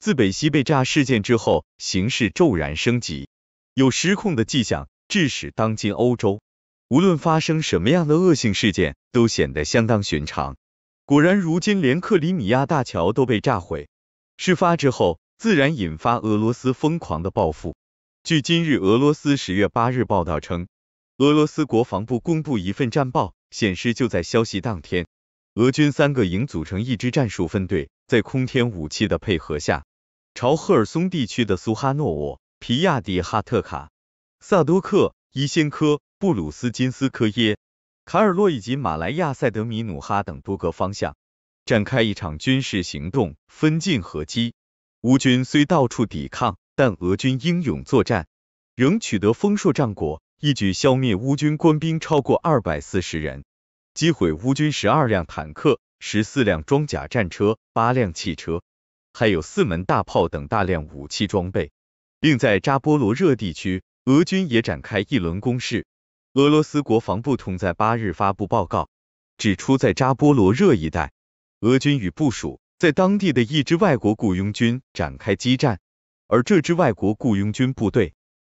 自北溪被炸事件之后，形势骤然升级，有失控的迹象，致使当今欧洲无论发生什么样的恶性事件，都显得相当寻常。果然，如今连克里米亚大桥都被炸毁。事发之后，自然引发俄罗斯疯狂的报复。据今日俄罗斯十月八日报道称，俄罗斯国防部公布一份战报，显示就在消息当天，俄军三个营组成一支战术分队，在空天武器的配合下。朝赫尔松地区的苏哈诺沃、皮亚迪哈特卡、萨多克、伊先科、布鲁斯金斯科耶、卡尔洛以及马来亚塞德米努哈等多个方向展开一场军事行动，分进合击。乌军虽到处抵抗，但俄军英勇作战，仍取得丰硕战果，一举消灭乌军官兵超过二百四十人，击毁乌军十二辆坦克、十四辆装甲战车、八辆汽车。还有四门大炮等大量武器装备，并在扎波罗热地区，俄军也展开一轮攻势。俄罗斯国防部同在八日发布报告，指出在扎波罗热一带，俄军与部署在当地的一支外国雇佣军展开激战，而这支外国雇佣军部队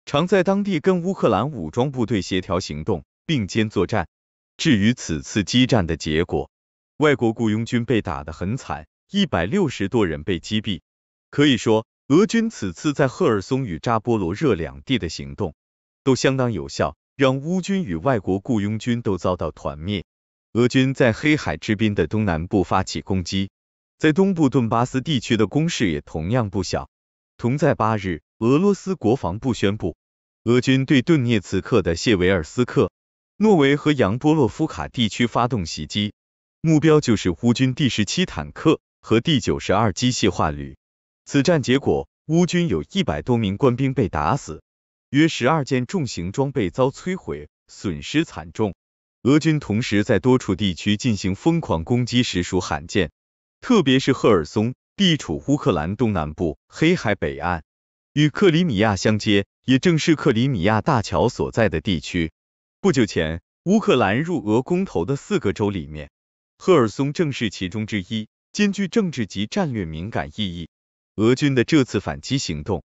常在当地跟乌克兰武装部队协调行动，并肩作战。至于此次激战的结果，外国雇佣军被打得很惨。一百六十多人被击毙，可以说俄军此次在赫尔松与扎波罗热两地的行动都相当有效，让乌军与外国雇佣军都遭到团灭。俄军在黑海之滨的东南部发起攻击，在东部顿巴斯地区的攻势也同样不小。同在八日，俄罗斯国防部宣布，俄军对顿涅茨克的谢维尔斯克、诺维和扬波洛夫卡地区发动袭击，目标就是乌军第十七坦克。和第九十二机械化旅。此战结果，乌军有一百多名官兵被打死，约十二件重型装备遭摧毁，损失惨重。俄军同时在多处地区进行疯狂攻击，实属罕见。特别是赫尔松，地处乌克兰东南部黑海北岸，与克里米亚相接，也正是克里米亚大桥所在的地区。不久前，乌克兰入俄公投的四个州里面，赫尔松正是其中之一。兼具政治及战略敏感意义，俄军的这次反击行动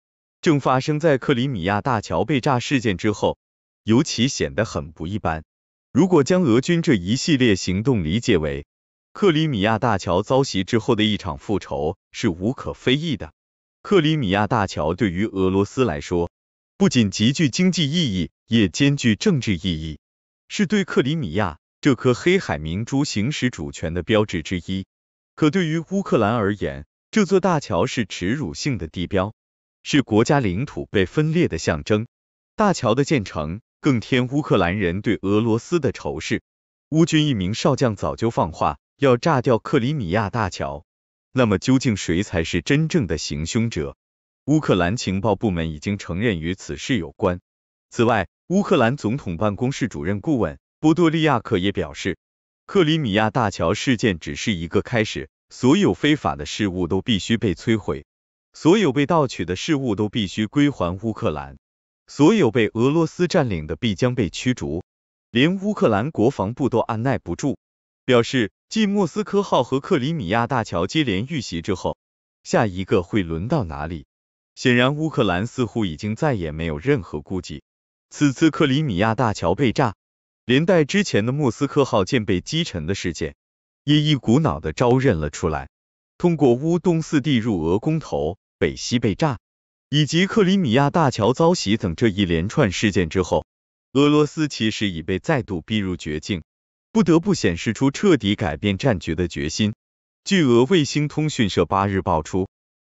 正发生在克里米亚大桥被炸事件之后，尤其显得很不一般。如果将俄军这一系列行动理解为克里米亚大桥遭袭之后的一场复仇，是无可非议的。克里米亚大桥对于俄罗斯来说，不仅极具经济意义，也兼具政治意义，是对克里米亚这颗黑海明珠行使主权的标志之一。可对于乌克兰而言，这座大桥是耻辱性的地标，是国家领土被分裂的象征。大桥的建成更添乌克兰人对俄罗斯的仇视。乌军一名少将早就放话要炸掉克里米亚大桥。那么究竟谁才是真正的行凶者？乌克兰情报部门已经承认与此事有关。此外，乌克兰总统办公室主任顾问波多利亚克也表示。克里米亚大桥事件只是一个开始，所有非法的事物都必须被摧毁，所有被盗取的事物都必须归还乌克兰，所有被俄罗斯占领的必将被驱逐。连乌克兰国防部都按耐不住，表示继莫斯科号和克里米亚大桥接连遇袭之后，下一个会轮到哪里？显然，乌克兰似乎已经再也没有任何顾忌。此次克里米亚大桥被炸。连带之前的莫斯科号舰被击沉的事件，也一股脑的招认了出来。通过乌东四地入俄公投、北溪被炸，以及克里米亚大桥遭袭等这一连串事件之后，俄罗斯其实已被再度逼入绝境，不得不显示出彻底改变战局的决心。据俄卫星通讯社八日爆出，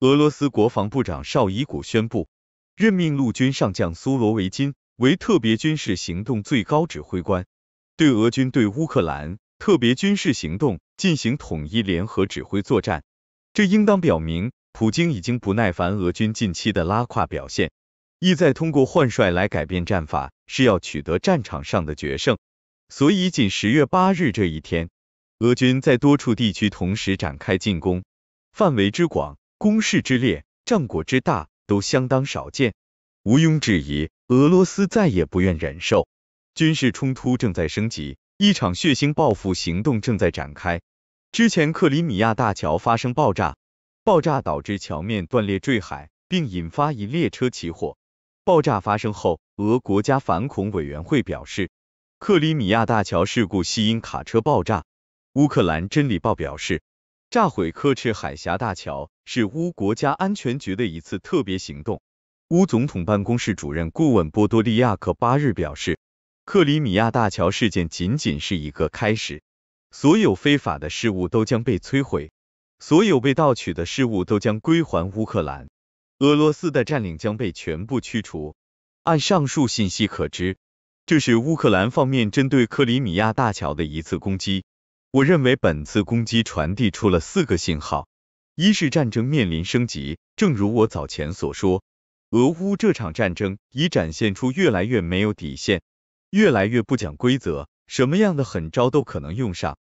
俄罗斯国防部长绍伊古宣布任命陆军上将苏罗维金。为特别军事行动最高指挥官，对俄军对乌克兰特别军事行动进行统一联合指挥作战。这应当表明，普京已经不耐烦俄军近期的拉胯表现，意在通过换帅来改变战法，是要取得战场上的决胜。所以，仅十月八日这一天，俄军在多处地区同时展开进攻，范围之广、攻势之烈、战果之大，都相当少见，毋庸置疑。俄罗斯再也不愿忍受军事冲突正在升级，一场血腥报复行动正在展开。之前克里米亚大桥发生爆炸，爆炸导致桥面断裂坠海，并引发一列车起火。爆炸发生后，俄国家反恐委员会表示，克里米亚大桥事故系因卡车爆炸。乌克兰真理报表示，炸毁科赤海峡大桥是乌国家安全局的一次特别行动。乌总统办公室主任顾问波多利亚克八日表示，克里米亚大桥事件仅仅是一个开始，所有非法的事物都将被摧毁，所有被盗取的事物都将归还乌克兰，俄罗斯的占领将被全部驱除。按上述信息可知，这是乌克兰方面针对克里米亚大桥的一次攻击。我认为本次攻击传递出了四个信号：一是战争面临升级，正如我早前所说。俄乌这场战争已展现出越来越没有底线，越来越不讲规则，什么样的狠招都可能用上。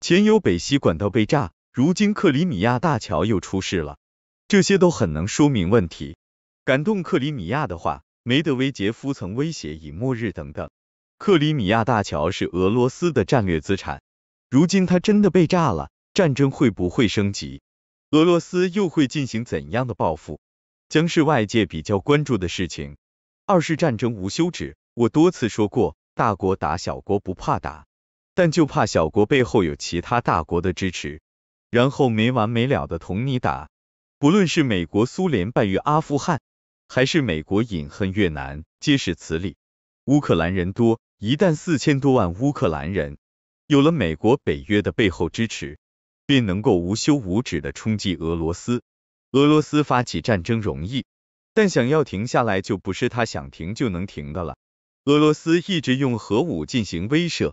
前有北溪管道被炸，如今克里米亚大桥又出事了，这些都很能说明问题。感动克里米亚的话，梅德韦杰夫曾威胁以末日等等。克里米亚大桥是俄罗斯的战略资产，如今它真的被炸了，战争会不会升级？俄罗斯又会进行怎样的报复？将是外界比较关注的事情。二是战争无休止，我多次说过，大国打小国不怕打，但就怕小国背后有其他大国的支持，然后没完没了的同你打。不论是美国苏联败于阿富汗，还是美国隐恨越南，皆是此理。乌克兰人多，一旦四千多万乌克兰人有了美国北约的背后支持，便能够无休无止的冲击俄罗斯。俄罗斯发起战争容易，但想要停下来就不是他想停就能停的了。俄罗斯一直用核武进行威慑，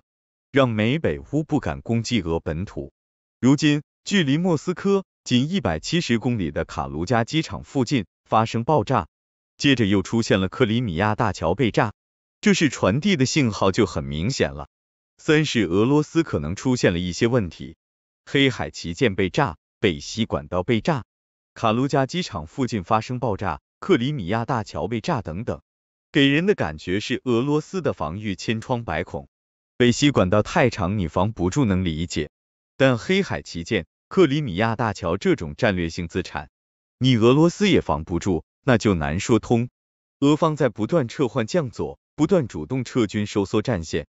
让美北乌不敢攻击俄本土。如今，距离莫斯科仅一百七十公里的卡卢加机场附近发生爆炸，接着又出现了克里米亚大桥被炸，这是传递的信号就很明显了。三是俄罗斯可能出现了一些问题，黑海旗舰被炸，北溪管道被炸。卡卢加机场附近发生爆炸，克里米亚大桥被炸等等，给人的感觉是俄罗斯的防御千疮百孔。北溪管道太长，你防不住能理解，但黑海旗舰、克里米亚大桥这种战略性资产，你俄罗斯也防不住，那就难说通。俄方在不断撤换将佐，不断主动撤军收缩战线。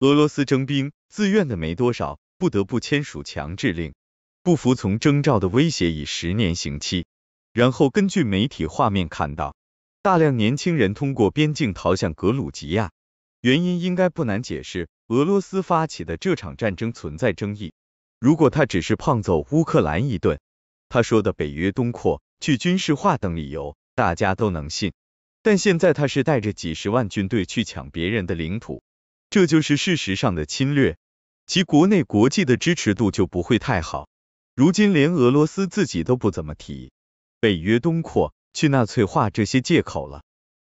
俄罗斯征兵自愿的没多少，不得不签署强制令。不服从征召的威胁，以十年刑期。然后根据媒体画面看到，大量年轻人通过边境逃向格鲁吉亚，原因应该不难解释。俄罗斯发起的这场战争存在争议。如果他只是胖揍乌克兰一顿，他说的北约东扩、去军事化等理由，大家都能信。但现在他是带着几十万军队去抢别人的领土，这就是事实上的侵略，其国内国际的支持度就不会太好。如今连俄罗斯自己都不怎么提北约东扩、去纳粹化这些借口了。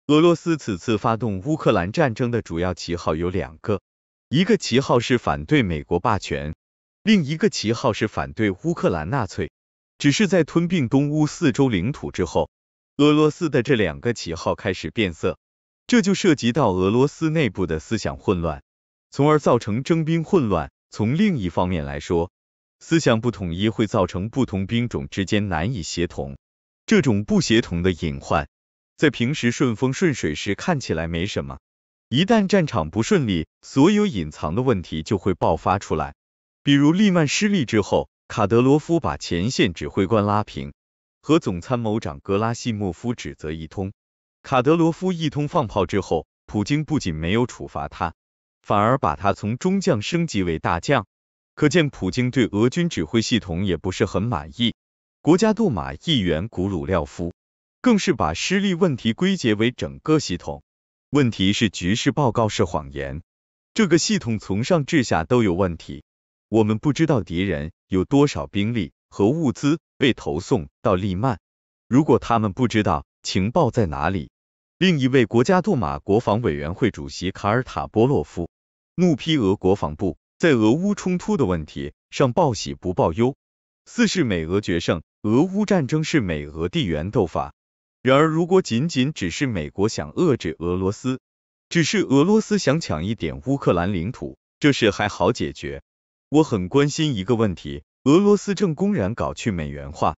俄罗斯此次发动乌克兰战争的主要旗号有两个，一个旗号是反对美国霸权，另一个旗号是反对乌克兰纳粹。只是在吞并东乌四州领土之后，俄罗斯的这两个旗号开始变色，这就涉及到俄罗斯内部的思想混乱，从而造成征兵混乱。从另一方面来说，思想不统一，会造成不同兵种之间难以协同。这种不协同的隐患，在平时顺风顺水时看起来没什么，一旦战场不顺利，所有隐藏的问题就会爆发出来。比如利曼失利之后，卡德罗夫把前线指挥官拉平和总参谋长格拉西莫夫指责一通，卡德罗夫一通放炮之后，普京不仅没有处罚他，反而把他从中将升级为大将。可见，普京对俄军指挥系统也不是很满意。国家杜马议员古鲁廖夫更是把失利问题归结为整个系统问题，是局势报告是谎言，这个系统从上至下都有问题。我们不知道敌人有多少兵力和物资被投送到利曼，如果他们不知道情报在哪里。另一位国家杜马国防委员会主席卡尔塔波洛夫怒批俄国防部。在俄乌冲突的问题上报喜不报忧。四是美俄决胜，俄乌战争是美俄地缘斗法。然而，如果仅仅只是美国想遏制俄罗斯，只是俄罗斯想抢一点乌克兰领土，这事还好解决。我很关心一个问题，俄罗斯正公然搞去美元化，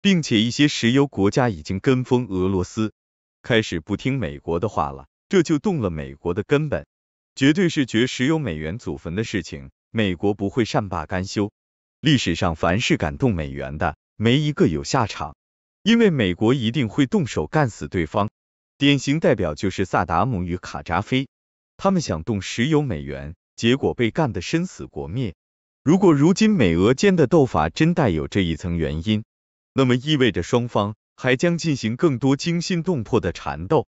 并且一些石油国家已经跟风俄罗斯，开始不听美国的话了，这就动了美国的根本。绝对是绝石油美元祖坟的事情，美国不会善罢甘休。历史上凡是敢动美元的，没一个有下场，因为美国一定会动手干死对方。典型代表就是萨达姆与卡扎菲，他们想动石油美元，结果被干得身死国灭。如果如今美俄间的斗法真带有这一层原因，那么意味着双方还将进行更多惊心动魄的缠斗。